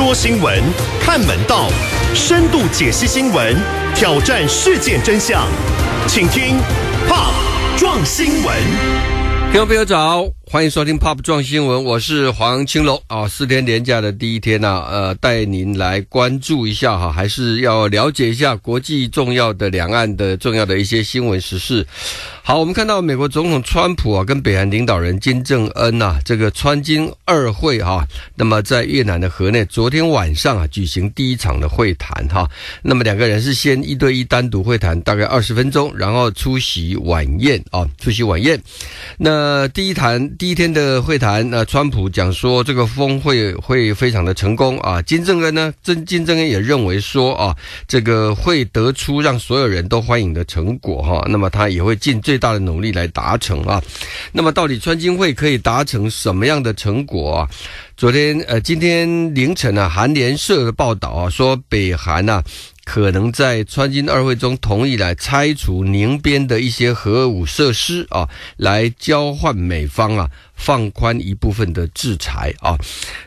说新闻，看门道，深度解析新闻，挑战事件真相，请听《怕撞新闻》。有没有找？欢迎收听《Pop 撞新闻》，我是黄青龙啊。四天连假的第一天呢，呃，带您来关注一下哈，还是要了解一下国际重要的两岸的重要的一些新闻时事。好，我们看到美国总统川普啊，跟北韩领导人金正恩呐，这个川金二会哈，那么在越南的河内昨天晚上啊，举行第一场的会谈哈。那么两个人是先一对一单独会谈大概二十分钟，然后出席晚宴啊，出席晚宴。那第一谈。第一天的会谈，那川普讲说这个峰会会非常的成功啊，金正恩呢，金金正恩也认为说啊，这个会得出让所有人都欢迎的成果哈，那么他也会尽最大的努力来达成啊，那么到底川金会可以达成什么样的成果？昨天呃，今天凌晨呢，韩联社的报道啊，说北韩呢。可能在川金二会中同意来拆除宁边的一些核武设施啊，来交换美方啊。放宽一部分的制裁啊，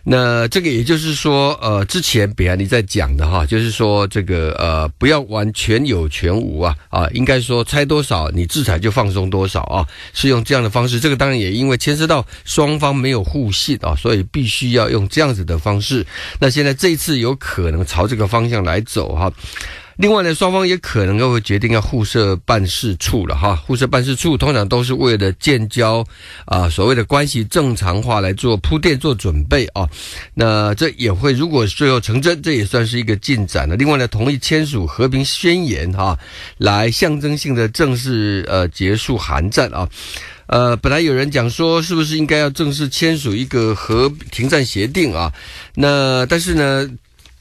那这个也就是说，呃，之前比亚迪在讲的哈，就是说这个呃，不要完全有全无啊，啊，应该说拆多少你制裁就放松多少啊，是用这样的方式。这个当然也因为牵涉到双方没有互信啊，所以必须要用这样子的方式。那现在这一次有可能朝这个方向来走哈。另外呢，双方也可能会决定要互设办事处了哈，互设办事处通常都是为了建交，啊，所谓的关系正常化来做铺垫、做准备啊。那这也会，如果最后成真，这也算是一个进展了。另外呢，同意签署和平宣言哈，来象征性的正式呃结束韩战啊。呃，本来有人讲说，是不是应该要正式签署一个和停战协定啊？那但是呢？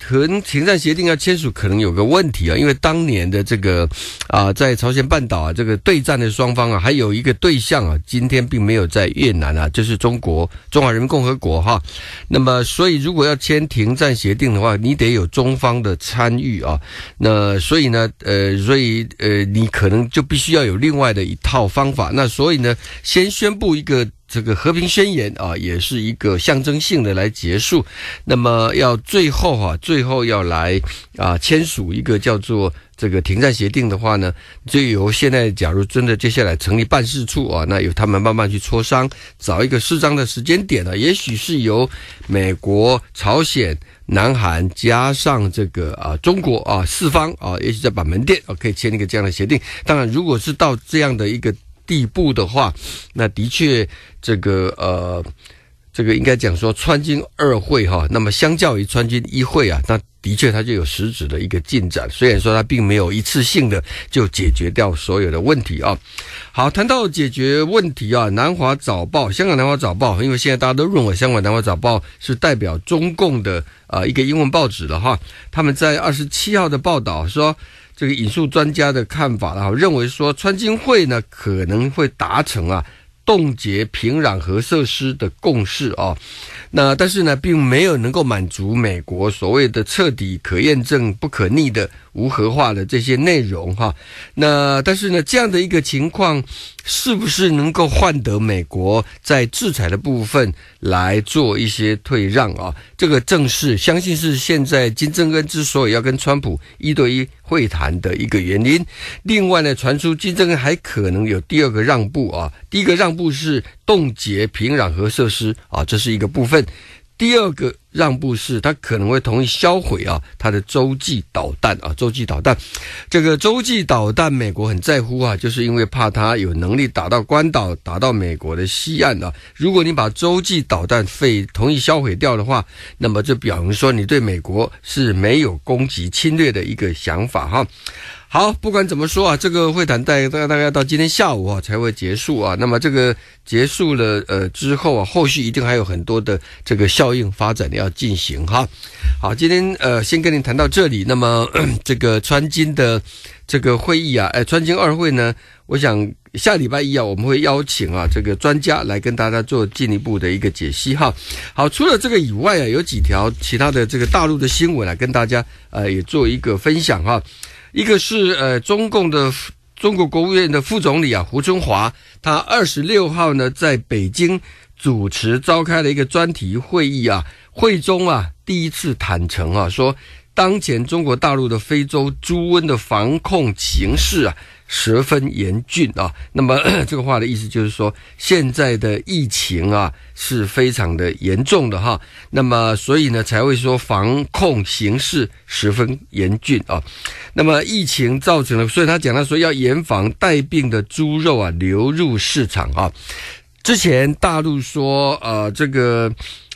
可能停战协定要签署，可能有个问题啊，因为当年的这个啊，在朝鲜半岛啊，这个对战的双方啊，还有一个对象啊，今天并没有在越南啊，就是中国，中华人民共和国哈。那么，所以如果要签停战协定的话，你得有中方的参与啊。那所以呢，呃，所以呃，你可能就必须要有另外的一套方法。那所以呢，先宣布一个。这个和平宣言啊，也是一个象征性的来结束。那么要最后啊，最后要来啊签署一个叫做这个停战协定的话呢，就由现在假如真的接下来成立办事处啊，那由他们慢慢去磋商，找一个适当的时间点呢。也许是由美国、朝鲜、南韩加上这个啊中国啊四方啊，也许再把门店啊，可以签一个这样的协定。当然，如果是到这样的一个。地步的话，那的确，这个呃，这个应该讲说川军二会哈，那么相较于川军一会啊，那的确它就有实质的一个进展，虽然说它并没有一次性的就解决掉所有的问题啊。好，谈到解决问题啊，《南华早报》香港《南华早报》，因为现在大家都认为香港《南华早报》是代表中共的啊一个英文报纸了哈，他们在二十七号的报道说。这个引述专家的看法了，认为说川金会呢可能会达成啊冻结平壤核设施的共识啊，那但是呢并没有能够满足美国所谓的彻底可验证不可逆的。无核化的这些内容，哈，那但是呢，这样的一个情况，是不是能够换得美国在制裁的部分来做一些退让啊？这个正是相信是现在金正恩之所以要跟川普一对一会谈的一个原因。另外呢，传出金正恩还可能有第二个让步啊，第一个让步是冻结平壤核设施啊，这是一个部分。第二个让步是，他可能会同意销毁啊，他的洲际导弹啊，洲际导弹。这个洲际导弹，美国很在乎啊，就是因为怕他有能力打到关岛，打到美国的西岸啊。如果你把洲际导弹废同意销毁掉的话，那么就表明说你对美国是没有攻击侵略的一个想法哈。好，不管怎么说啊，这个会谈大大大概要到今天下午啊才会结束啊。那么这个结束了呃之后啊，后续一定还有很多的这个效应发展要进行哈。好，今天呃先跟您谈到这里。那么这个川金的这个会议啊，哎，川金二会呢，我想下礼拜一啊，我们会邀请啊这个专家来跟大家做进一步的一个解析哈。好，除了这个以外啊，有几条其他的这个大陆的新闻来跟大家呃也做一个分享哈。一个是呃，中共的中国国务院的副总理啊，胡春华，他二十六号呢在北京主持召开了一个专题会议啊，会中啊第一次坦诚啊，说当前中国大陆的非洲猪瘟的防控形势啊。十分严峻啊！那么 这个话的意思就是说，现在的疫情啊是非常的严重的哈。那么所以呢，才会说防控形势十分严峻啊。那么疫情造成了，所以他讲到说要严防带病的猪肉啊流入市场啊。之前大陆说呃这个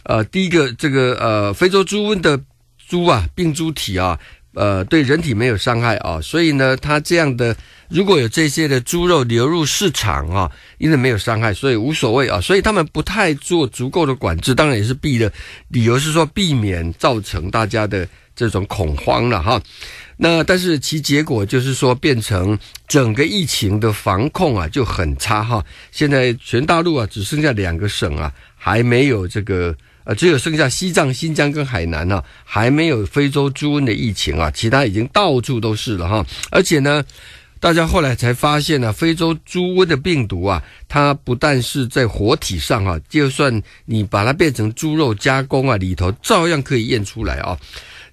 呃第一个这个呃非洲猪瘟的猪啊病猪体啊呃对人体没有伤害啊，所以呢他这样的。如果有这些的猪肉流入市场啊，因为没有伤害，所以无所谓啊，所以他们不太做足够的管制，当然也是避的，理由是说避免造成大家的这种恐慌了哈。那但是其结果就是说变成整个疫情的防控啊就很差哈。现在全大陆啊只剩下两个省啊还没有这个，呃，只有剩下西藏、新疆跟海南啊还没有非洲猪瘟的疫情啊，其他已经到处都是了哈，而且呢。大家后来才发现呢，非洲猪瘟的病毒啊，它不但是在活体上啊，就算你把它变成猪肉加工啊，里头照样可以验出来啊。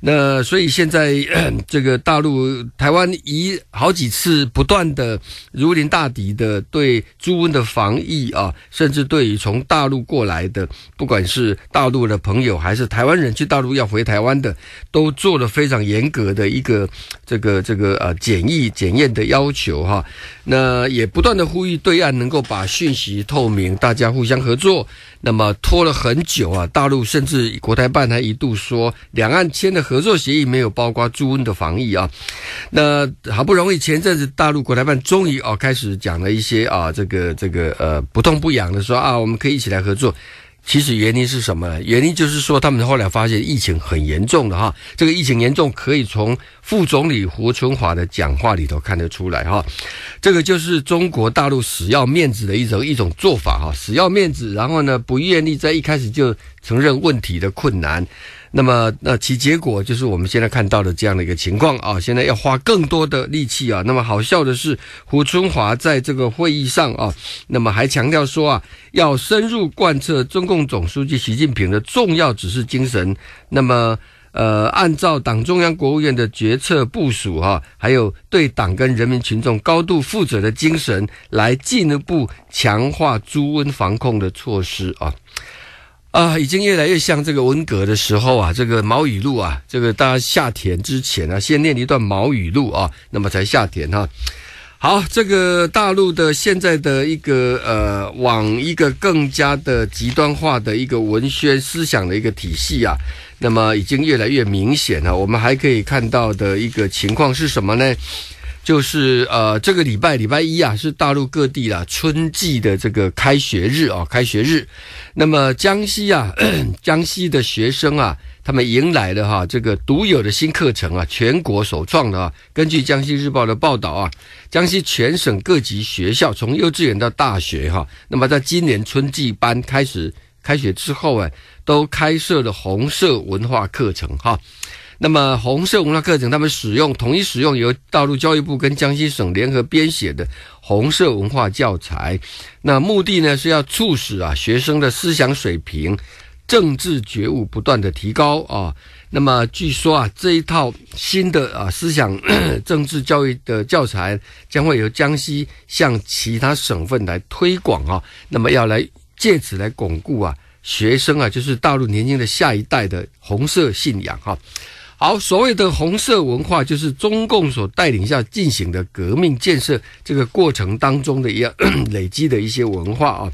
那所以现在 这个大陆、台湾一好几次不断的如临大敌的对猪瘟的防疫啊，甚至对于从大陆过来的，不管是大陆的朋友还是台湾人去大陆要回台湾的，都做了非常严格的一个这个这个呃检疫检验的要求哈。那也不断的呼吁对岸能够把讯息透明，大家互相合作。那么拖了很久啊，大陆甚至国台办还一度说，两岸签的合作协议没有包括猪瘟的防疫啊。那好不容易前阵子大陆国台办终于哦开始讲了一些啊，这个这个呃不痛不痒的说啊，我们可以一起来合作。其实原因是什么？原因就是说，他们后来发现疫情很严重的哈。这个疫情严重，可以从副总理胡春华的讲话里头看得出来哈。这个就是中国大陆死要面子的一种一种做法哈，死要面子，然后呢不愿意在一开始就承认问题的困难。那么，那其结果就是我们现在看到的这样的一个情况啊，现在要花更多的力气啊。那么，好笑的是，胡春华在这个会议上啊，那么还强调说啊，要深入贯彻中共总书记习近平的重要指示精神，那么呃，按照党中央、国务院的决策部署啊，还有对党跟人民群众高度负责的精神，来进一步强化猪瘟防控的措施啊。啊，已经越来越像这个文革的时候啊，这个毛雨露啊，这个大家下田之前啊，先念一段毛雨露啊，那么才下田哈。好，这个大陆的现在的一个呃，往一个更加的极端化的一个文宣思想的一个体系啊，那么已经越来越明显了。我们还可以看到的一个情况是什么呢？就是呃，这个礼拜礼拜一啊，是大陆各地啊、春季的这个开学日啊，开学日。那么江西啊，江西的学生啊，他们迎来了哈这个独有的新课程啊，全国首创的啊。根据江西日报的报道啊，江西全省各级学校，从幼稚园到大学哈，那么在今年春季班开始开学之后啊，都开设了红色文化课程哈。那么红色文化课程，他们使用统一使用由大陆教育部跟江西省联合编写的红色文化教材。那目的呢是要促使啊学生的思想水平、政治觉悟不断的提高啊。那么据说啊这一套新的啊思想政治教育的教材将会由江西向其他省份来推广啊。那么要来借此来巩固啊学生啊就是大陆年轻的下一代的红色信仰哈。好，所谓的红色文化，就是中共所带领下进行的革命建设这个过程当中的一样 累积的一些文化啊。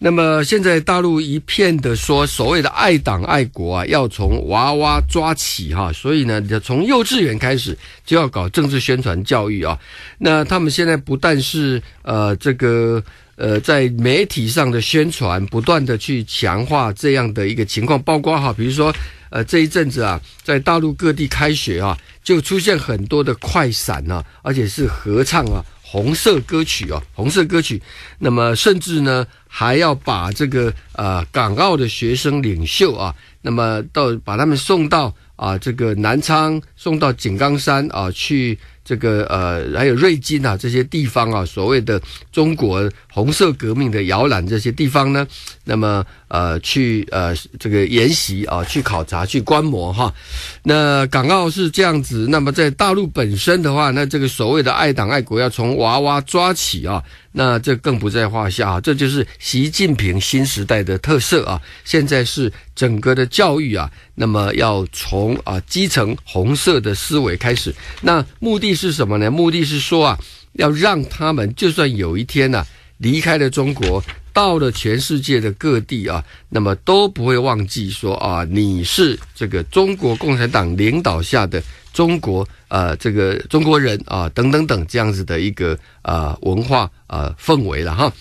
那么现在大陆一片的说，所谓的爱党爱国啊，要从娃娃抓起哈，所以呢，从幼稚园开始就要搞政治宣传教育啊。那他们现在不但是呃这个呃在媒体上的宣传，不断的去强化这样的一个情况曝光哈，比如说。呃，这一阵子啊，在大陆各地开学啊，就出现很多的快闪啊，而且是合唱啊，红色歌曲啊，红色歌曲。那么，甚至呢，还要把这个呃，港澳的学生领袖啊，那么到把他们送到啊，这个南昌，送到井冈山啊去。这个呃，还有瑞金啊，这些地方啊，所谓的中国红色革命的摇篮，这些地方呢，那么呃，去呃这个研习啊，去考察，去观摩哈。那港澳是这样子，那么在大陆本身的话，那这个所谓的爱党爱国，要从娃娃抓起啊。那这更不在话下啊，这就是习近平新时代的特色啊！现在是整个的教育啊，那么要从啊基层红色的思维开始。那目的是什么呢？目的是说啊，要让他们就算有一天呢离开了中国。到了全世界的各地啊，那么都不会忘记说啊，你是这个中国共产党领导下的中国，呃，这个中国人啊，等等等这样子的一个呃文化呃氛围了哈。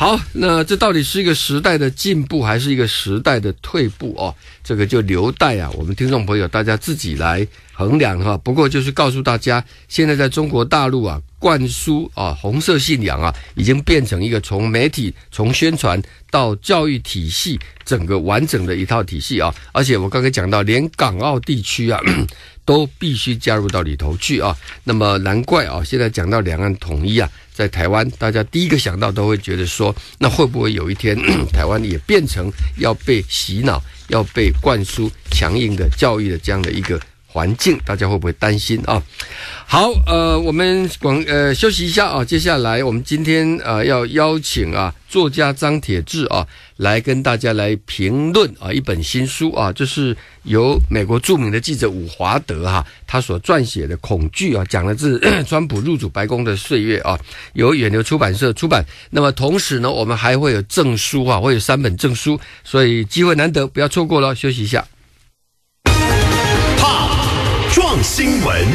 好，那这到底是一个时代的进步还是一个时代的退步啊？这个就留待啊，我们听众朋友大家自己来衡量哈。不过就是告诉大家，现在在中国大陆啊，灌输啊红色信仰啊，已经变成一个从媒体、从宣传到教育体系整个完整的一套体系啊。而且我刚刚讲到，连港澳地区啊 都必须加入到里头去啊。那么难怪啊，现在讲到两岸统一啊。在台湾，大家第一个想到都会觉得说，那会不会有一天，台湾也变成要被洗脑、要被灌输强硬的教育的这样的一个？环境，大家会不会担心啊？好，呃，我们广呃休息一下啊。接下来，我们今天呃要邀请啊作家张铁志啊来跟大家来评论啊一本新书啊，就是由美国著名的记者伍华德哈他所撰写的《恐惧》啊，讲的是 川普入主白宫的岁月啊，由远流出版社出版。那么同时呢，我们还会有证书啊，会有三本证书，所以机会难得，不要错过了。休息一下。创新闻。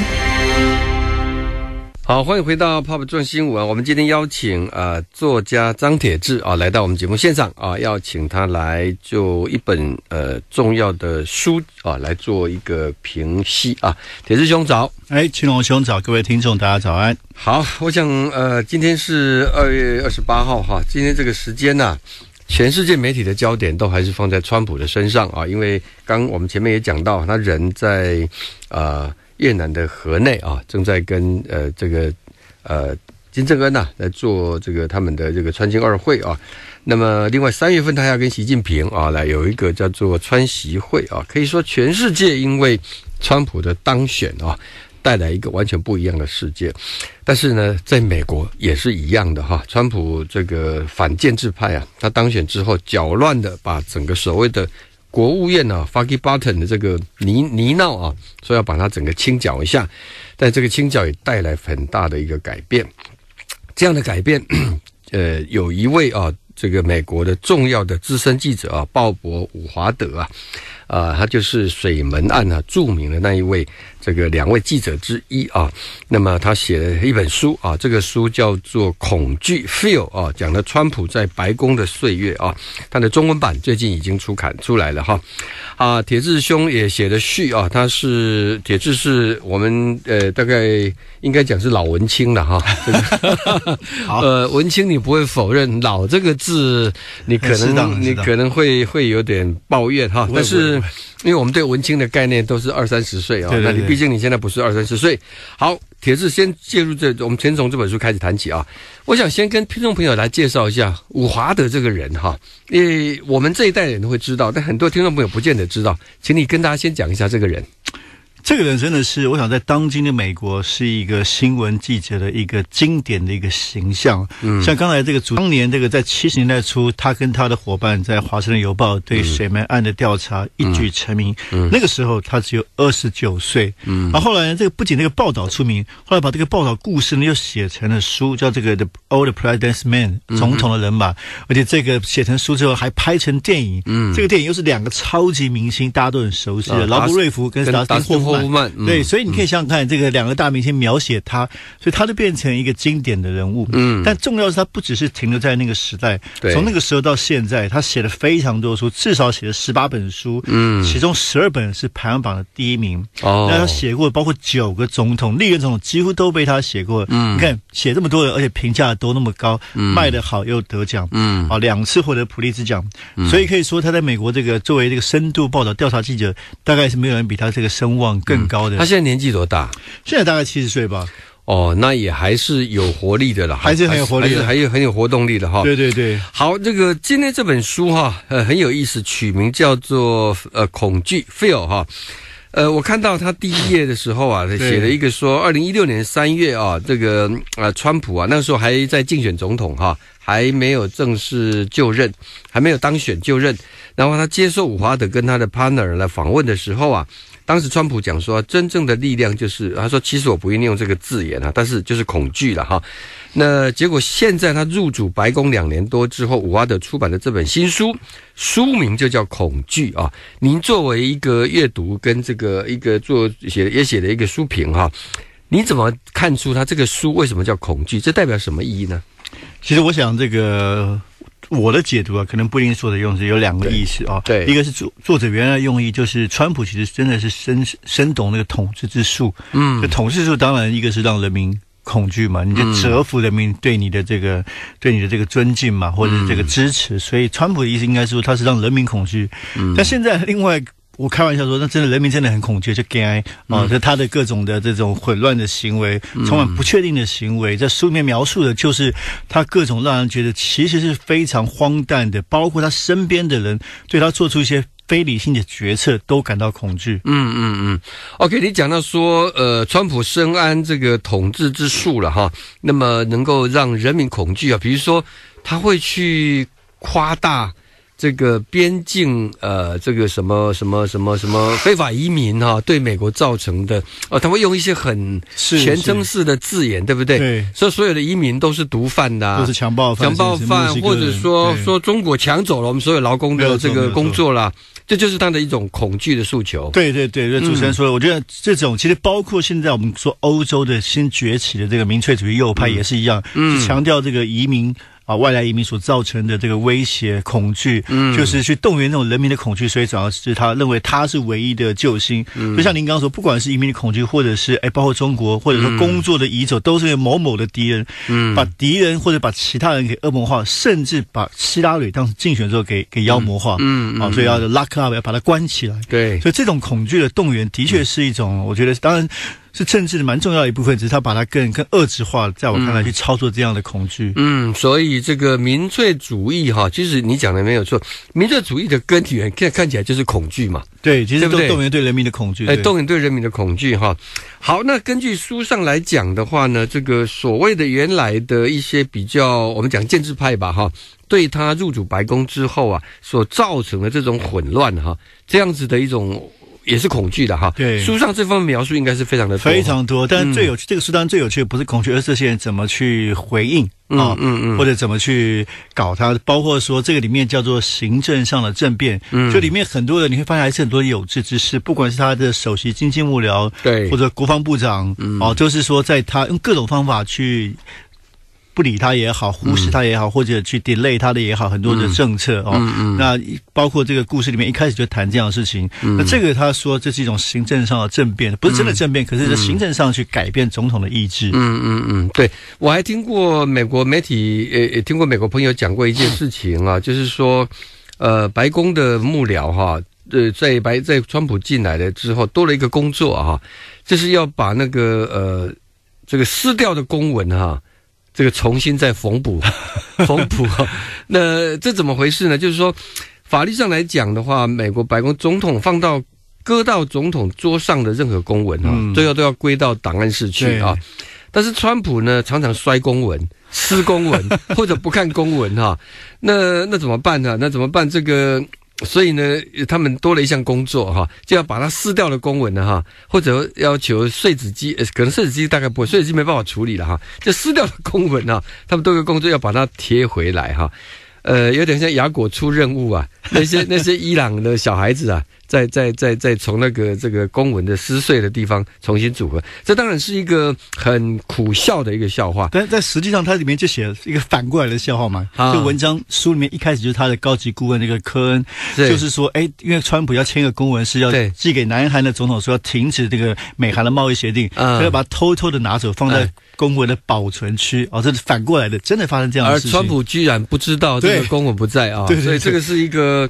好，欢迎回到《POP 创新闻》。我们今天邀请啊，作家张铁志啊，来到我们节目现场啊，要请他来就一本呃重要的书啊，来做一个评析啊。铁志兄早，哎，青龙兄早，各位听众大家早安。好，我想呃，今天是二月二十八号哈，今天这个时间呢。全世界媒体的焦点都还是放在川普的身上啊，因为刚我们前面也讲到，他人在啊越南的河内啊，正在跟呃这个呃金正恩呐在做这个他们的这个川金二会啊。那么另外三月份他要跟习近平啊来有一个叫做川习会啊，可以说全世界因为川普的当选啊。带来一个完全不一样的世界，但是呢，在美国也是一样的哈。川普这个反建制派啊，他当选之后，搅乱的把整个所谓的国务院呢 f u c k i Button 的这个泥泥闹啊，说要把它整个清剿一下，但这个清剿也带来很大的一个改变。这样的改变，呃，有一位啊，这个美国的重要的资深记者啊，鲍勃·伍华德啊，啊，他就是水门案啊著名的那一位。这个两位记者之一啊，那么他写了一本书啊，这个书叫做《恐惧 Feel》啊，讲的川普在白宫的岁月啊，他的中文版最近已经出刊出来了哈。啊，铁志兄也写了序啊，他是铁志是我们呃，大概应该讲是老文青了哈。好，呃，文青你不会否认“老”这个字，你可能你可能会会有点抱怨哈，但是。因为我们对文青的概念都是二三十岁啊，那你毕竟你现在不是二三十岁。好，铁志先介入这，我们先从这本书开始谈起啊。我想先跟听众朋友来介绍一下伍华德这个人哈，诶，我们这一代人都会知道，但很多听众朋友不见得知道，请你跟大家先讲一下这个人。这个人真的是，我想在当今的美国，是一个新闻记者的一个经典的一个形象。嗯，像刚才这个，当年这个在七十年代初，他跟他的伙伴在《华盛顿邮报》对水门案的调查一举成名。嗯，那个时候他只有二十九岁。嗯，然后后来这个不仅那个报道出名，后来把这个报道故事呢又写成了书，叫这个《The Old President Man》总统的人吧。而且这个写成书之后还拍成电影。嗯，这个电影又是两个超级明星，大家都很熟悉的劳勃·瑞福跟马丁·霍夫。对，所以你可以想想看，这个两个大明星描写他，所以他就变成一个经典的人物。嗯，但重要是他不只是停留在那个时代，从那个时候到现在，他写了非常多书，至少写了十八本书，嗯，其中十二本是排行榜的第一名。哦，那他写过包括九个总统，历任总统几乎都被他写过。嗯，你看写这么多，人，而且评价都那么高，卖的好又得奖，嗯，啊两次获得普利兹奖，所以可以说他在美国这个作为这个深度报道调查记者，大概是没有人比他这个声望。更高的，他现在年纪多大？现在大概七十岁吧。哦，那也还是有活力的啦，还是很有活力，还是还有很有活动力的哈。对对对，好，这个今天这本书哈，呃，很有意思，取名叫做呃恐惧 feel 哈。呃，我看到他第一页的时候啊，他写了一个说，二零一六年三月啊，这个啊，川普啊，那时候还在竞选总统哈，还没有正式就任，还没有当选就任，然后他接受伍华德跟他的 partner 来访问的时候啊。当时川普讲说，真正的力量就是他说，其实我不愿意用这个字眼啊，但是就是恐惧了哈。那结果现在他入主白宫两年多之后，伍德出版的这本新书，书名就叫恐惧啊。您作为一个阅读跟这个一个做写也写的一个书评哈，你怎么看出他这个书为什么叫恐惧？这代表什么意义呢？其实我想这个。我的解读啊，可能不一定说的用词有两个意思啊，对，一个是作作者原来用意就是，川普其实真的是深深懂那个统治之术，嗯，这统治术当然一个是让人民恐惧嘛，你就折服人民对你的这个对你的这个尊敬嘛，或者这个支持，所以川普的意思应该说他是让人民恐惧，但现在另外。我开玩笑说，那真的人民真的很恐惧，就给啊，就他的各种的这种混乱的行为，充满不确定的行为，在书里面描述的就是他各种让人觉得其实是非常荒诞的，包括他身边的人对他做出一些非理性的决策都感到恐惧。嗯嗯嗯。OK，你讲到说，呃，川普深谙这个统治之术了哈，那么能够让人民恐惧啊，比如说他会去夸大。这个边境，呃，这个什么什么什么什么非法移民哈，对美国造成的，哦，他会用一些很全称式的字眼，对不对？对，所以所有的移民都是毒贩的，都是强暴犯，强暴犯，或者说说中国抢走了我们所有劳工的这个工作啦，这就是他的一种恐惧的诉求。对对对，主持人说，我觉得这种其实包括现在我们说欧洲的新崛起的这个民粹主义右派也是一样，是强调这个移民。啊，外来移民所造成的这个威胁、恐惧，嗯，就是去动员那种人民的恐惧，所以主要是他认为他是唯一的救星。嗯，就像您刚刚说，不管是移民的恐惧，或者是哎，包括中国，或者说工作的移走，都是某某的敌人。嗯，把敌人或者把其他人给恶魔化，甚至把希拉里当时竞选时候给给妖魔化。嗯啊，所以要拉克 up，要把它关起来。对，所以这种恐惧的动员的确是一种，我觉得当然。是政治的蛮重要一部分，只是他把它更更恶质化，在我看来去操作这样的恐惧。嗯，所以这个民粹主义哈，其实你讲的没有错，民粹主义的根源看看起来就是恐惧嘛。对，其实都动员对人民的恐惧，哎，动员对人民的恐惧哈。好，那根据书上来讲的话呢，这个所谓的原来的一些比较，我们讲建制派吧哈，对他入主白宫之后啊，所造成的这种混乱哈，这样子的一种。也是恐惧的哈，对，书上这方描述应该是非常的非常多，但最有趣，这个书当然最有趣不是恐惧，而是这些人怎么去回应啊，嗯嗯，或者怎么去搞他，包括说这个里面叫做行政上的政变，就里面很多人你会发现还是很多有志之士，不管是他的首席经济幕僚，对，或者国防部长，哦，就是说在他用各种方法去。不理他也好，忽视他也好，或者去 delay 他的也好，很多的政策哦。那包括这个故事里面一开始就谈这样的事情。那这个他说这是一种行政上的政变，不是真的政变，可是行政上去改变总统的意志。嗯嗯嗯，对我还听过美国媒体，也也听过美国朋友讲过一件事情啊，就是说，呃，白宫的幕僚哈，呃，在白在川普进来了之后，多了一个工作啊，就是要把那个呃这个撕掉的公文哈。这个重新再缝补，缝补，那这怎么回事呢？就是说，法律上来讲的话，美国白宫总统放到搁到总统桌上的任何公文啊，最后都要归到档案室去啊。但是川普呢，常常摔公文、撕公文或者不看公文哈，那那怎么办呢？那怎么办这个？所以呢，他们多了一项工作哈，就要把它撕掉了公文了哈，或者要求碎纸机，可能碎纸机大概不会，碎纸机没办法处理了哈，就撕掉了公文啊，他们多个工作要把它贴回来哈，呃，有点像雅果出任务啊，那些那些伊朗的小孩子啊。在在在在从那个这个公文的撕碎的地方重新组合，这当然是一个很苦笑的一个笑话。但在实际上，它里面就写了一个反过来的笑话嘛。就文章书里面一开始就是他的高级顾问那个科恩，就是说，哎，因为川普要签个公文是要寄给南韩的总统，说要停止这个美韩的贸易协定，他要把它偷偷的拿走，放在公文的保存区。哦，这是反过来的，真的发生这样事情。而川普居然不知道这个公文不在啊，所以这个是一个。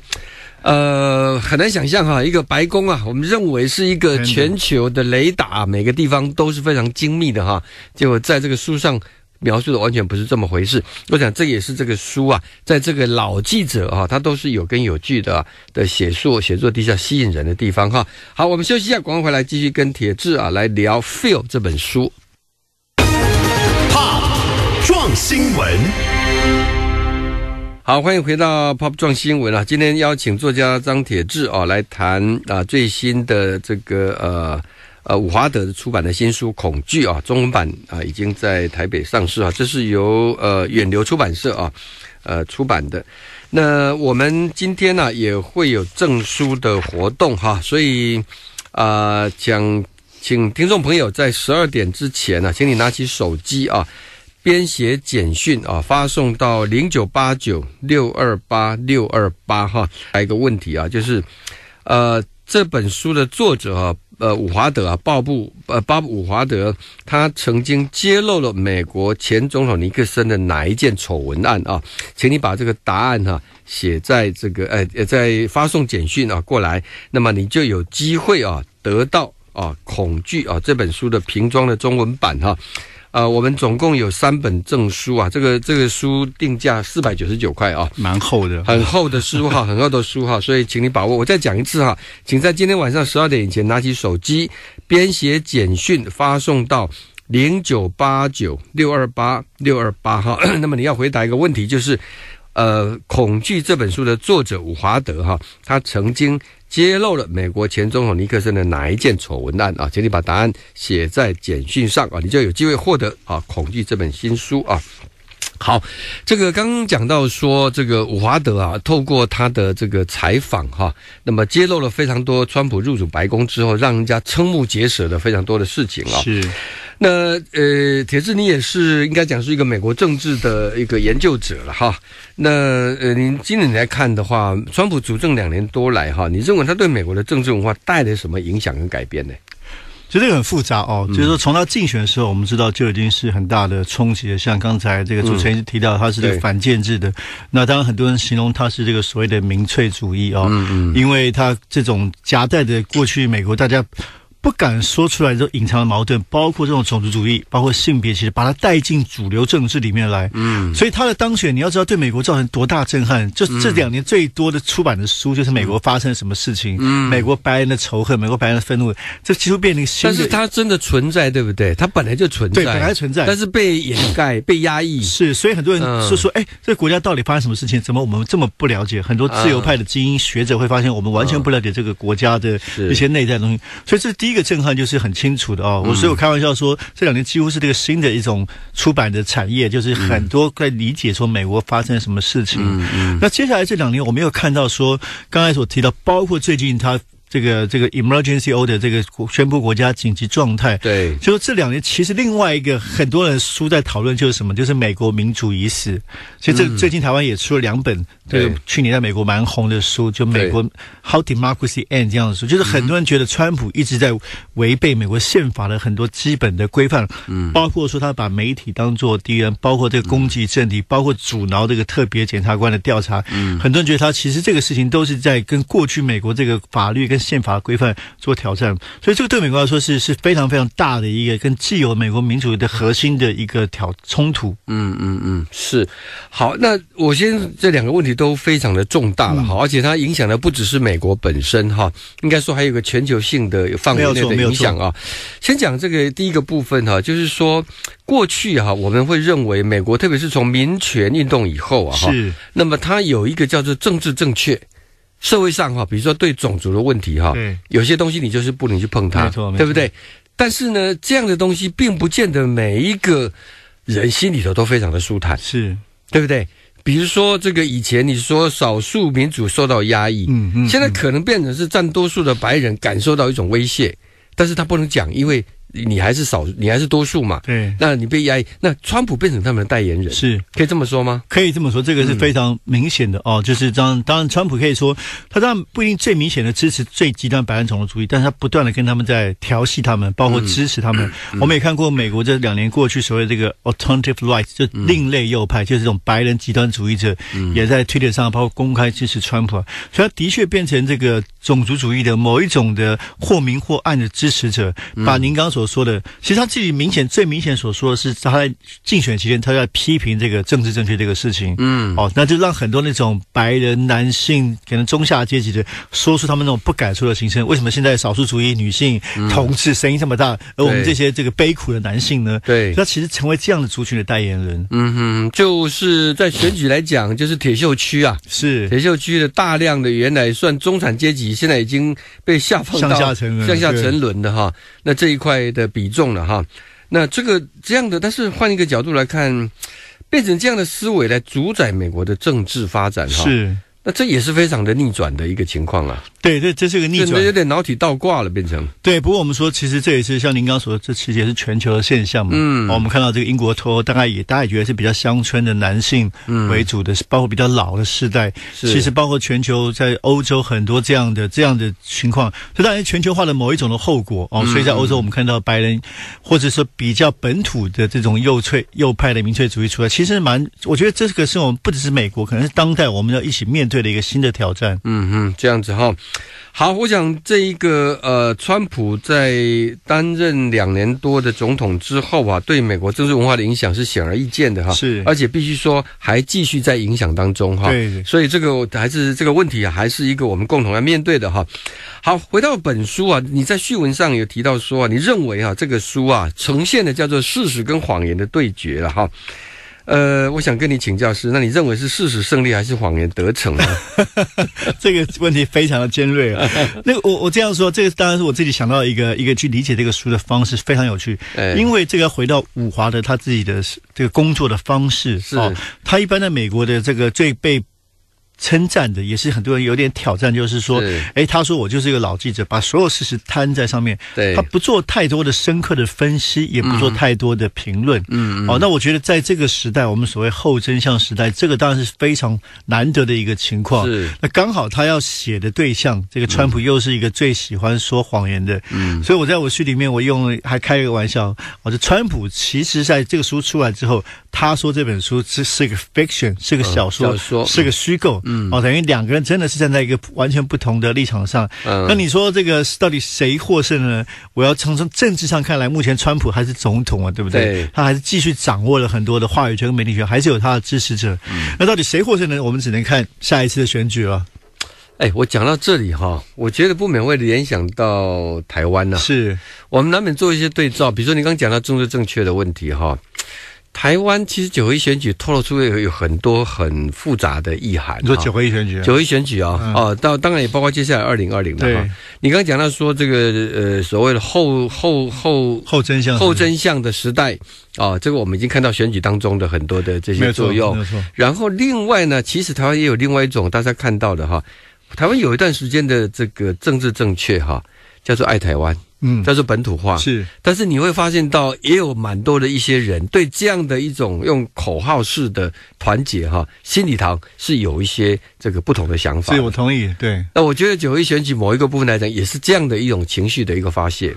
呃，很难想象哈，一个白宫啊，我们认为是一个全球的雷达，每个地方都是非常精密的哈。结果在这个书上描述的完全不是这么回事。我想这也是这个书啊，在这个老记者啊，他都是有根有据的的写作写作底下吸引人的地方哈。好，我们休息一下，广告回来继续跟铁志啊来聊《Feel》这本书。怕撞新闻。好，欢迎回到《Pop 撞新闻》啊！今天邀请作家张铁志啊来谈啊最新的这个呃呃伍华德出版的新书《恐惧》啊，中文版啊已经在台北上市啊，这是由呃远流出版社啊呃出版的。那我们今天呢也会有证书的活动哈，所以啊讲请听众朋友在十二点之前呢，请你拿起手机啊。编写简讯啊，发送到零九八九六二八六二八哈。有一个问题啊，就是，呃，这本书的作者啊，呃，伍华德啊，鲍布呃，鲍伍华德，他曾经揭露了美国前总统尼克森的哪一件丑闻案啊？请你把这个答案哈写在这个，呃，呃，在发送简讯啊过来，那么你就有机会啊得到啊《恐惧》啊这本书的瓶装的中文版哈。啊，我们总共有三本证书啊，这个这个书定价四百九十九块啊，蛮厚的，很厚的书哈，很厚的书哈，所以请你把握，我再讲一次哈，请在今天晚上十二点以前拿起手机，编写简讯发送到零九八九六二八六二八哈。那么你要回答一个问题，就是，呃，恐惧这本书的作者伍华德哈，他曾经。揭露了美国前总统尼克森的哪一件丑闻案啊？请你把答案写在简讯上啊，你就有机会获得啊《恐惧》这本新书啊。好，这个刚刚讲到说这个伍华德啊，透过他的这个采访哈，那么揭露了非常多川普入主白宫之后，让人家瞠目结舌的非常多的事情啊。是，那呃，铁子，你也是应该讲是一个美国政治的一个研究者了哈。那呃，您今年来看的话，川普主政两年多来哈，你认为他对美国的政治文化带来什么影响跟改变呢？这个很复杂哦，就是说从他竞选的时候，我们知道就已经是很大的冲击了。像刚才这个主持人提到，他是反建制的，那当然很多人形容他是这个所谓的民粹主义哦，因为他这种夹带着过去美国大家。不敢说出来，这隐藏的矛盾，包括这种种族主义，包括性别，其实把它带进主流政治里面来。嗯，所以他的当选，你要知道对美国造成多大震撼。就这两年最多的出版的书，就是美国发生什么事情，嗯，美国白人的仇恨，美国白人的愤怒，这几乎变成。但是它真的存在，对不对？它本来就存在，对，本来存在，但是被掩盖、被压抑。是，所以很多人说说：“哎，这国家到底发生什么事情？怎么我们这么不了解？”很多自由派的精英学者会发现，我们完全不了解这个国家的一些内在东西。所以这是第一。这个震撼就是很清楚的哦，我所以我开玩笑说，这两年几乎是这个新的一种出版的产业，就是很多在理解说美国发生了什么事情。嗯嗯，那接下来这两年我没有看到说，刚才所提到，包括最近他。这个这个 emergency order 这个宣布国家紧急状态，对，就是这两年其实另外一个很多人书在讨论就是什么，就是美国民主已死。所以这最近台湾也出了两本这个去年在美国蛮红的书，就美国 How Democracy e n d 这样的书，就是很多人觉得川普一直在违背美国宪法的很多基本的规范，嗯，包括说他把媒体当做敌人，包括这个攻击政敌，包括阻挠这个特别检察官的调查，嗯，很多人觉得他其实这个事情都是在跟过去美国这个法律跟宪法规范做挑战，所以这个对美国来说是是非常非常大的一个跟既有美国民主的核心的一个挑冲突。嗯嗯嗯，是。好，那我先这两个问题都非常的重大了，哈，而且它影响的不只是美国本身哈，应该说还有个全球性的范围内的影响啊。先讲这个第一个部分哈，就是说过去哈我们会认为美国特别是从民权运动以后啊，是，那么它有一个叫做政治正确。社会上哈，比如说对种族的问题哈，有些东西你就是不能去碰它，对不对？但是呢，这样的东西并不见得每一个人心里头都非常的舒坦，是，对不对？比如说这个以前你说少数民族受到压抑，嗯嗯，现在可能变成是占多数的白人感受到一种威胁，但是他不能讲，因为。你还是少，你还是多数嘛？对，那你被压抑，那川普变成他们的代言人，是，可以这么说吗？可以这么说，这个是非常明显的哦。就是当当然，川普可以说，他当然不一定最明显的支持最极端白人种族主义，但是他不断的跟他们在调戏他们，包括支持他们。我们也看过美国这两年过去所谓这个 alternative right，就另类右派，就是这种白人极端主义者，也在推特上包括公开支持川普，所以他的确变成这个种族主义的某一种的或明或暗的支持者。把您刚所。说的，其实他自己明显最明显所说的是，他在竞选期间，他在批评这个政治正确这个事情。嗯，哦，那就让很多那种白人男性，可能中下阶级的，说出他们那种不敢说的心声。为什么现在少数主义女性、同志声音这么大，而我们这些这个悲苦的男性呢？对，那其实成为这样的族群的代言人。嗯哼，就是在选举来讲，就是铁锈区啊，是铁锈区的大量的原来算中产阶级，现在已经被下放到向下沉、沦，向下沉沦的哈。那这一块。的比重了哈，那这个这样的，但是换一个角度来看，变成这样的思维来主宰美国的政治发展哈是。那这也是非常的逆转的一个情况啊。对，这这是个逆转，有点脑体倒挂了，变成。对，不过我们说，其实这也是像您刚说，的，这其实也是全球的现象嘛。嗯，我们看到这个英国脱欧，大概也大家也觉得是比较乡村的男性为主的，包括比较老的世代。是。其实包括全球在欧洲很多这样的这样的情况，所以当然全球化的某一种的后果哦。所以在欧洲我们看到白人，或者说比较本土的这种右脆右派的民粹主义出来，其实蛮，我觉得这个是我们不只是美国，可能是当代我们要一起面对。对临一个新的挑战。嗯嗯，这样子哈，好，我想这一个呃，川普在担任两年多的总统之后啊，对美国政治文化的影响是显而易见的哈。是，而且必须说还继续在影响当中哈。对。所以这个还是这个问题啊，还是一个我们共同要面对的哈。好，回到本书啊，你在序文上有提到说啊，你认为啊，这个书啊呈现的叫做事实跟谎言的对决了哈。呃，我想跟你请教是，那你认为是事实胜利还是谎言得逞呢？这个问题非常的尖锐啊。那我我这样说，这个当然是我自己想到一个一个去理解这个书的方式，非常有趣。哎，因为这个回到五华的他自己的这个工作的方式是他一般在美国的这个最被。称赞的也是很多人有点挑战，就是说，哎，他说我就是一个老记者，把所有事实摊在上面，他不做太多的深刻的分析，也不做太多的评论，嗯，哦，那我觉得在这个时代，我们所谓后真相时代，这个当然是非常难得的一个情况。是，那刚好他要写的对象，这个川普又是一个最喜欢说谎言的，嗯，所以我在我书里面，我用还开一个玩笑，我说川普其实在这个书出来之后，他说这本书只是一个 fiction，是个小说，是个虚构。嗯，哦，等于两个人真的是站在一个完全不同的立场上。嗯，那你说这个到底谁获胜呢？我要从从政治上看来，目前川普还是总统啊，对不对？对，他还是继续掌握了很多的话语权和媒体权，还是有他的支持者。那到底谁获胜呢？我们只能看下一次的选举了。哎，我讲到这里哈，我觉得不免会联想到台湾呢。是我们难免做一些对照，比如说你刚讲到政治正确的问题哈。台湾其实九一选举透露出有有很多很复杂的意涵。你说九一选举，九一选举啊，哦，当当然也包括接下来二零二零的。你刚刚讲到说这个呃所谓的后后后后真相后真相的时代啊，这个我们已经看到选举当中的很多的这些作用。没错，然后另外呢，其实台湾也有另外一种大家看到的哈，台湾有一段时间的这个政治正确哈，叫做爱台湾。嗯，叫做本土化是，但是你会发现到也有蛮多的一些人对这样的一种用口号式的团结哈，心里头是有一些这个不同的想法。所以我同意，对。那我觉得九一选举某一个部分来讲，也是这样的一种情绪的一个发泄。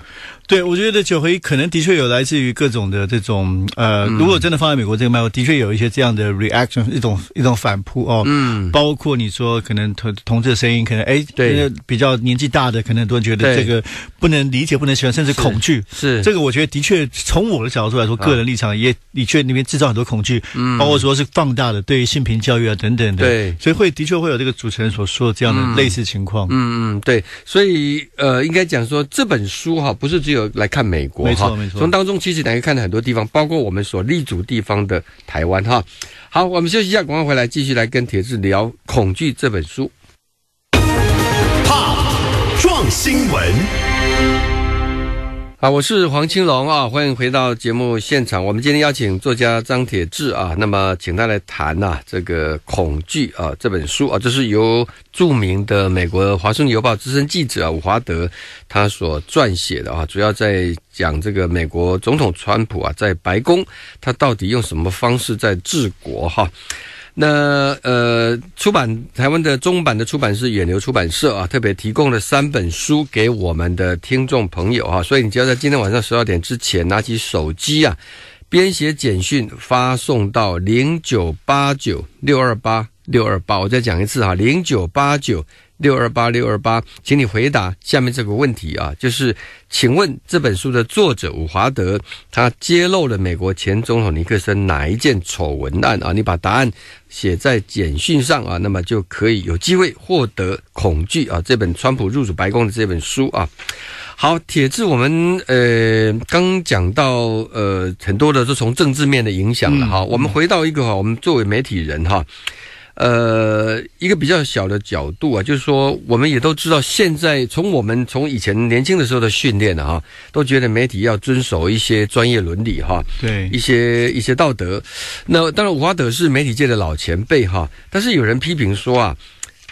对，我觉得九合一可能的确有来自于各种的这种，呃，如果真的放在美国这个脉络，的确有一些这样的 reaction，一种一种反扑哦，嗯，包括你说可能同同志的声音，可能哎，对，比较年纪大的可能都会觉得这个不能理解、不能喜欢，甚至恐惧，是这个，我觉得的确从我的角度来说，个人立场也的确那边制造很多恐惧，嗯，包括说是放大的对于性平教育啊等等的，对，所以会的确会有这个主持人所说的这样的类似情况，嗯嗯，对，所以呃，应该讲说这本书哈，不是只有。来看美国没错没错，从当中其实等于看了很多地方，包括我们所立足地方的台湾哈。好，我们休息一下，广告回来继续来跟铁子聊《恐惧》这本书。怕撞新闻。啊，我是黄青龙啊，欢迎回到节目现场。我们今天邀请作家张铁志啊，那么请他来谈呐这个《恐惧》啊这本书啊，这是由著名的美国《华盛顿邮报》资深记者伍华德他所撰写的啊，主要在讲这个美国总统川普啊在白宫他到底用什么方式在治国哈。那呃，出版台湾的中版的出版社是远流出版社啊，特别提供了三本书给我们的听众朋友啊，所以你只要在今天晚上十二点之前拿起手机啊，编写简讯发送到零九八九六二八六二八，我再讲一次哈，零九八九。六二八六二八，请你回答下面这个问题啊，就是请问这本书的作者伍华德他揭露了美国前总统尼克森哪一件丑闻案啊？你把答案写在简讯上啊，那么就可以有机会获得《恐惧》啊这本川普入主白宫的这本书啊。好，铁志，我们呃刚讲到呃很多的是从政治面的影响了哈，我们回到一个哈，我们作为媒体人哈。呃，一个比较小的角度啊，就是说，我们也都知道，现在从我们从以前年轻的时候的训练啊、哈，都觉得媒体要遵守一些专业伦理，哈，对，一些一些道德。那当然，伍德是媒体界的老前辈，哈，但是有人批评说啊，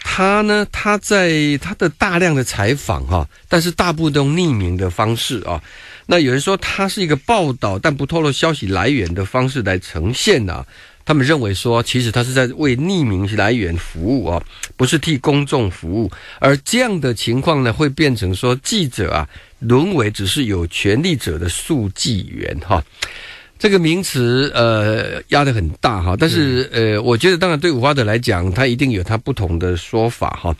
他呢，他在他的大量的采访，哈，但是大部分都用匿名的方式啊。那有人说他是一个报道但不透露消息来源的方式来呈现的。他们认为说，其实他是在为匿名来源服务啊，不是替公众服务。而这样的情况呢，会变成说记者啊，沦为只是有权利者的速记员哈。这个名词呃压的很大哈，但是呃，我觉得当然对五花的来讲，他一定有他不同的说法哈。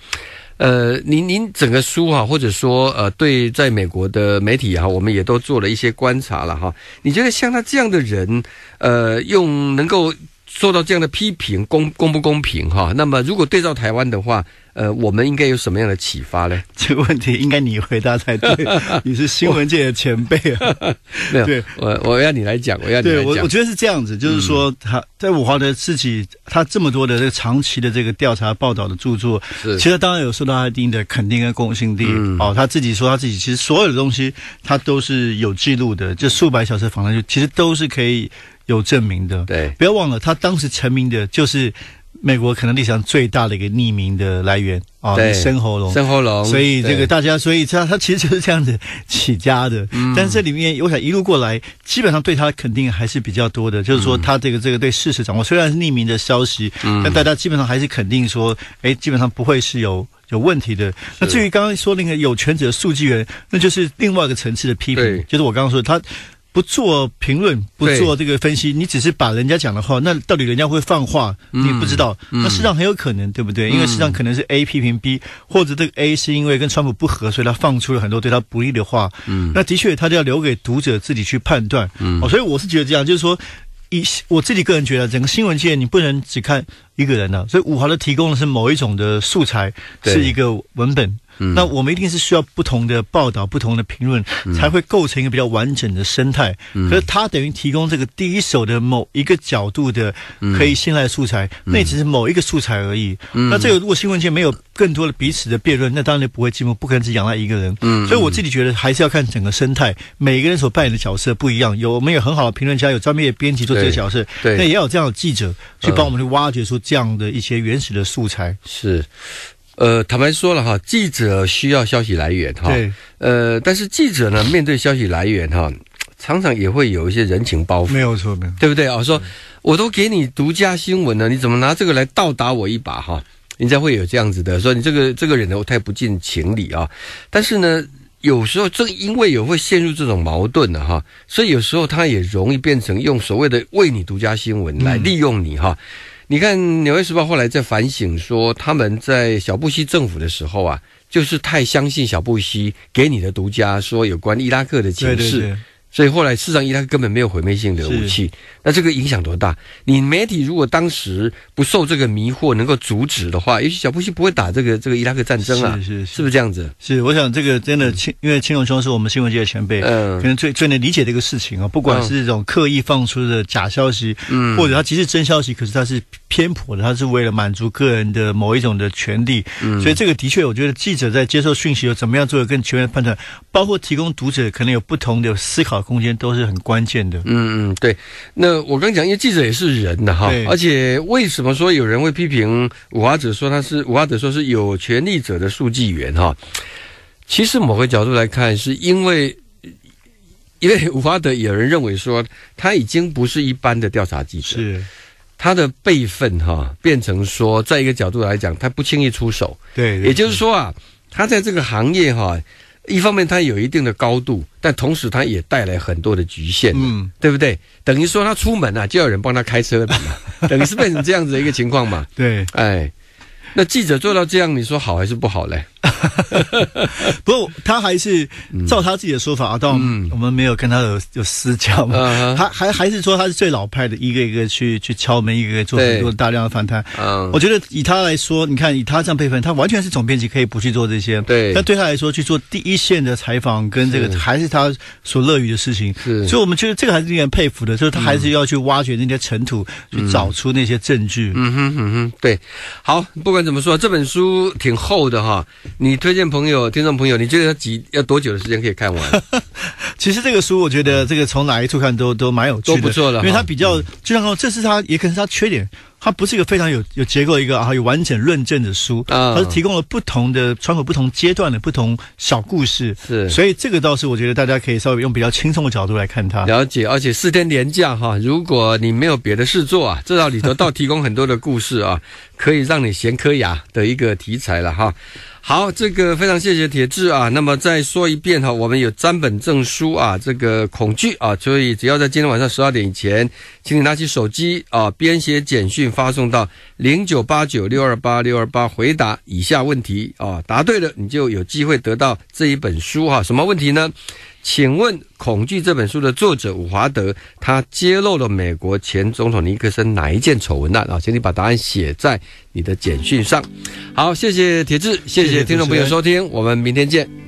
呃，您您整个书哈，或者说呃，对在美国的媒体哈，我们也都做了一些观察了哈。你觉得像他这样的人，呃，用能够受到这样的批评，公公不公平哈？那么，如果对照台湾的话。呃，我们应该有什么样的启发呢？这个问题应该你回答才对，你是新闻界的前辈啊。没有，我我要你来讲，我要你来讲。对我，我觉得是这样子，就是说他在五华的自己，他这么多的这个长期的这个调查报道的著作，是，其实当然有受到一定的肯定跟公信力。哦，他自己说他自己，其实所有的东西他都是有记录的，就数百小时访谈，就其实都是可以有证明的。对，不要忘了，他当时成名的就是。美国可能历史上最大的一个匿名的来源啊，生蚝龙，生所以这个大家，所以他他其实是这样子起家的。嗯，但是这里面我想一路过来，基本上对他肯定还是比较多的。就是说他这个这个对事实掌握虽然是匿名的消息，但大家基本上还是肯定说，哎，基本上不会是有有问题的。那至于刚刚说那个有权者数据员，那就是另外一个层次的批评，就是我刚刚说他。不做评论，不做这个分析，你只是把人家讲的话，那到底人家会放话，你不知道。那事实上很有可能，对不对？因为事实上可能是 A 批评 B，或者这个 A 是因为跟川普不合，所以他放出了很多对他不利的话。嗯，那的确，他就要留给读者自己去判断。嗯，所以我是觉得这样，就是说，以我自己个人觉得，整个新闻界你不能只看。一个人的，所以五华的提供的是某一种的素材，是一个文本。那我们一定是需要不同的报道、不同的评论，才会构成一个比较完整的生态。可是他等于提供这个第一手的某一个角度的可以信赖素材，那只是某一个素材而已。那这个如果新闻界没有更多的彼此的辩论，那当然就不会寂寞，不可能只养他一个人。所以我自己觉得还是要看整个生态，每个人所扮演的角色不一样。有我们有很好的评论家，有专业的编辑做这个角色，那也有这样的记者去帮我们去挖掘出。这样的一些原始的素材是，呃，坦白说了哈，记者需要消息来源哈，呃，但是记者呢，面对消息来源哈，常常也会有一些人情包袱，没有错，没有，对不对啊？说我都给你独家新闻了，你怎么拿这个来倒打我一把哈？人家会有这样子的，说你这个这个人呢太不近情理啊。但是呢，有时候正因为有会陷入这种矛盾呢哈，所以有时候他也容易变成用所谓的为你独家新闻来利用你哈。你看《纽约时报》后来在反省说，他们在小布希政府的时候啊，就是太相信小布希给你的独家，说有关伊拉克的警示。所以后来，世上伊，克根本没有毁灭性的武器，那这个影响多大？你媒体如果当时不受这个迷惑，能够阻止的话，也许小布希不会打这个这个伊拉克战争啊，是是不是这样子？是，我想这个真的，青因为青龙兄是我们新闻界的前辈，嗯，可能最最能理解这个事情啊，不管是这种刻意放出的假消息，嗯，或者他其实真消息，可是他是偏颇的，他是为了满足个人的某一种的权利，嗯，所以这个的确，我觉得记者在接受讯息有怎么样做的更全面判断，包括提供读者可能有不同的思考。空间都是很关键的。嗯嗯，对。那我刚讲，因为记者也是人的哈，而且为什么说有人会批评伍华德说他是伍华德说是有权力者的书记员哈？其实某个角度来看，是因为 因为伍华德有人认为说他已经不是一般的调查记者，是他的辈分哈，变成说在一个角度来讲，他不轻易出手。对，也就是说啊，他在这个行业哈。一方面它有一定的高度，但同时它也带来很多的局限，嗯，对不对？等于说他出门啊，就要人帮他开车，等于是变成这样子的一个情况嘛。对，哎，那记者做到这样，你说好还是不好嘞？不过他还是照他自己的说法啊，到、我们没有跟他有有私交嘛，他还还是说他是最老派的，一个一个去去敲门，一个个做很多大量的访谈。嗯，我觉得以他来说，你看以他这样辈分，他完全是总编辑可以不去做这些，对。但对他来说，去做第一线的采访跟这个还是他所乐于的事情。是，所以我们觉得这个还是令人佩服的，就是他还是要去挖掘那些尘土，去找出那些证据。嗯哼哼哼，对。好，不管怎么说，这本书挺厚的哈。你推荐朋友、听众朋友，你觉得几要多久的时间可以看完？其实这个书，我觉得这个从哪一处看都都蛮有趣，都不错的。因为它比较就像说，这是它也可能是它缺点，它不是一个非常有有结构、一个啊有完整论证的书啊。它是提供了不同的、穿过不同阶段的不同小故事，是。所以这个倒是我觉得大家可以稍微用比较轻松的角度来看它。了解，而且四天年假哈，如果你没有别的事做啊，这道里头倒提供很多的故事啊，可以让你闲科雅的一个题材了哈。好，这个非常谢谢铁志啊。那么再说一遍哈，我们有三本证书啊，这个恐惧啊，所以只要在今天晚上十二点以前，请你拿起手机啊，编写简讯发送到零九八九六二八六二八，回答以下问题啊，答对了，你就有机会得到这一本书哈。什么问题呢？请问《恐惧》这本书的作者伍华德，他揭露了美国前总统尼克森哪一件丑闻呢？啊，请你把答案写在你的简讯上。好，谢谢铁志，谢谢听众朋友收听，我们明天见。